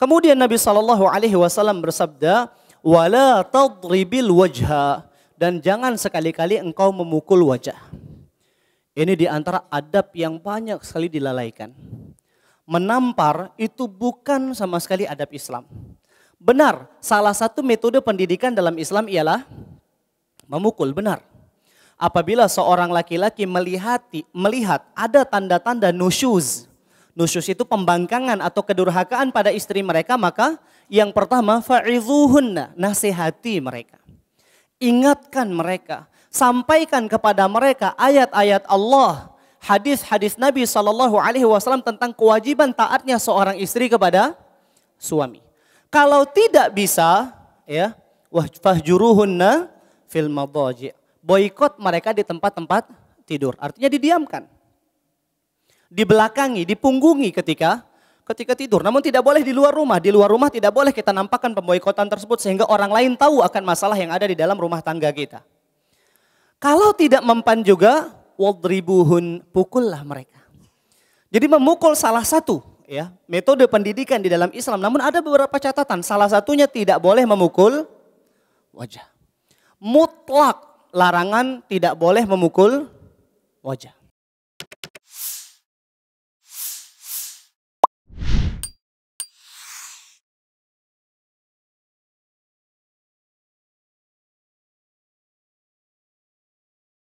Kemudian Nabi Shallallahu Alaihi Wasallam bersabda, "Wala tadribil wajha dan jangan sekali-kali engkau memukul wajah." Ini diantara adab yang banyak sekali dilalaikan. Menampar itu bukan sama sekali adab Islam. Benar, salah satu metode pendidikan dalam Islam ialah memukul, benar. Apabila seorang laki-laki melihati, melihat ada tanda-tanda nusyuz, Nusyus itu pembangkangan atau kedurhakaan pada istri mereka, maka yang pertama fa'idhuhunna, nasihati mereka. Ingatkan mereka, sampaikan kepada mereka ayat-ayat Allah, hadis-hadis Nabi Shallallahu alaihi wasallam tentang kewajiban taatnya seorang istri kepada suami. Kalau tidak bisa, ya, wah fahjuruhunna fil madaji Boikot mereka di tempat-tempat tidur. Artinya didiamkan dibelakangi, dipunggungi ketika ketika tidur. Namun tidak boleh di luar rumah. Di luar rumah tidak boleh kita nampakkan pemboikotan tersebut sehingga orang lain tahu akan masalah yang ada di dalam rumah tangga kita. Kalau tidak mempan juga, wadribuhun pukullah mereka. Jadi memukul salah satu ya metode pendidikan di dalam Islam. Namun ada beberapa catatan. Salah satunya tidak boleh memukul wajah. Mutlak larangan tidak boleh memukul wajah.